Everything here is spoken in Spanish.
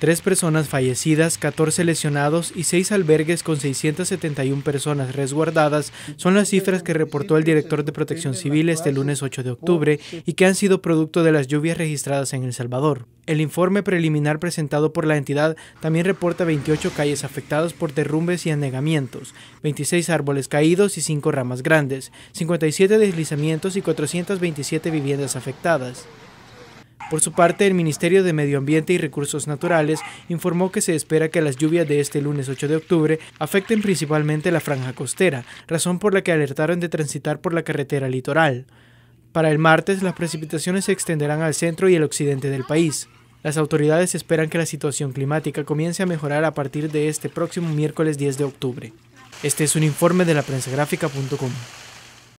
Tres personas fallecidas, 14 lesionados y seis albergues con 671 personas resguardadas son las cifras que reportó el director de Protección Civil este lunes 8 de octubre y que han sido producto de las lluvias registradas en El Salvador. El informe preliminar presentado por la entidad también reporta 28 calles afectadas por derrumbes y anegamientos, 26 árboles caídos y 5 ramas grandes, 57 deslizamientos y 427 viviendas afectadas. Por su parte, el Ministerio de Medio Ambiente y Recursos Naturales informó que se espera que las lluvias de este lunes 8 de octubre afecten principalmente la franja costera, razón por la que alertaron de transitar por la carretera litoral. Para el martes, las precipitaciones se extenderán al centro y el occidente del país. Las autoridades esperan que la situación climática comience a mejorar a partir de este próximo miércoles 10 de octubre. Este es un informe de la